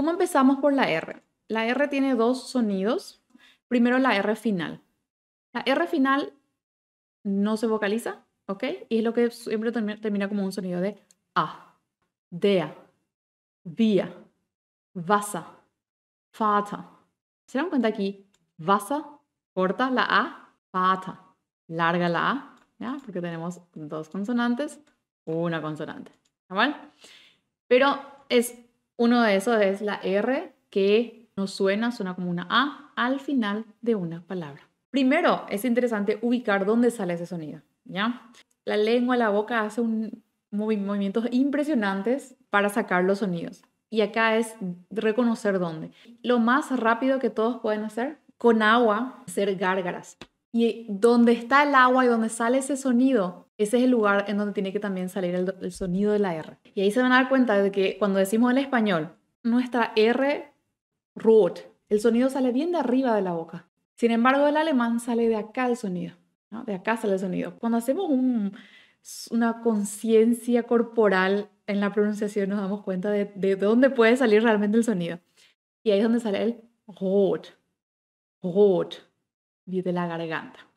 ¿Cómo empezamos por la R? La R tiene dos sonidos. Primero la R final. La R final no se vocaliza, ¿ok? Y es lo que siempre termina como un sonido de A, DEA, VIA, VASA, FATA. ¿Se dan cuenta aquí? VASA, corta la A, FATA, larga la A, ¿ya? Porque tenemos dos consonantes, una consonante, ¿está mal? Pero es uno de esos es la R, que no suena, suena como una A al final de una palabra. Primero, es interesante ubicar dónde sale ese sonido, ¿ya? La lengua, la boca hace un, movimientos impresionantes para sacar los sonidos. Y acá es reconocer dónde. Lo más rápido que todos pueden hacer, con agua, hacer gárgaras. Y donde está el agua y donde sale ese sonido, ese es el lugar en donde tiene que también salir el, sonido de la R. Y ahí se van a dar cuenta de que cuando decimos el español, nuestra R, root, el sonido sale bien de arriba de la boca. Sin embargo, el alemán sale de acá el sonido, ¿no? de acá sale el sonido. Cuando hacemos una conciencia corporal en la pronunciación, nos damos cuenta de, de dónde puede salir realmente el sonido. Y ahí es donde sale el rot, rot de la garganta.